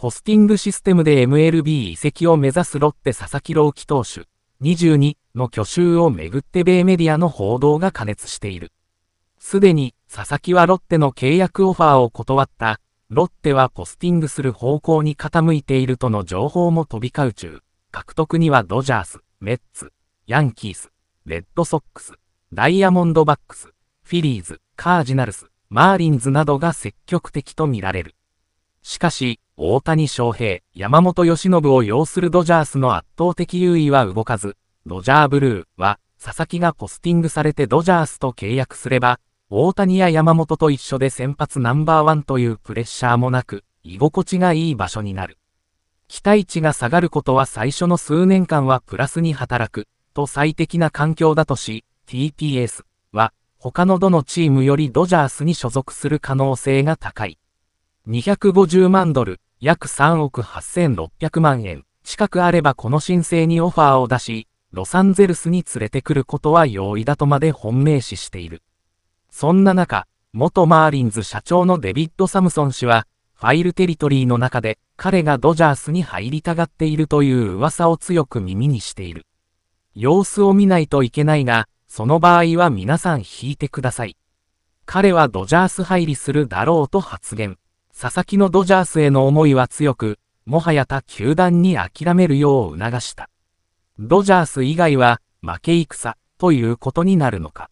ポスティングシステムで MLB 移籍を目指すロッテ佐々木朗希投手22の去就をめぐって米メディアの報道が過熱している。すでに佐々木はロッテの契約オファーを断った、ロッテはポスティングする方向に傾いているとの情報も飛び交う中、獲得にはドジャース、メッツ、ヤンキース、レッドソックス、ダイヤモンドバックス、フィリーズ、カージナルス、マーリンズなどが積極的と見られる。しかし、大谷翔平、山本由伸を擁するドジャースの圧倒的優位は動かず、ドジャーブルーは、佐々木がポスティングされてドジャースと契約すれば、大谷や山本と一緒で先発ナンバーワンというプレッシャーもなく、居心地がいい場所になる。期待値が下がることは最初の数年間はプラスに働く、と最適な環境だとし、TPS は、他のどのチームよりドジャースに所属する可能性が高い。250万ドル、約3億8600万円、近くあればこの申請にオファーを出し、ロサンゼルスに連れてくることは容易だとまで本命視している。そんな中、元マーリンズ社長のデビッド・サムソン氏は、ファイルテリトリーの中で彼がドジャースに入りたがっているという噂を強く耳にしている。様子を見ないといけないが、その場合は皆さん引いてください。彼はドジャース入りするだろうと発言。佐々木のドジャースへの思いは強く、もはや他球団に諦めるよう促した。ドジャース以外は負け戦ということになるのか。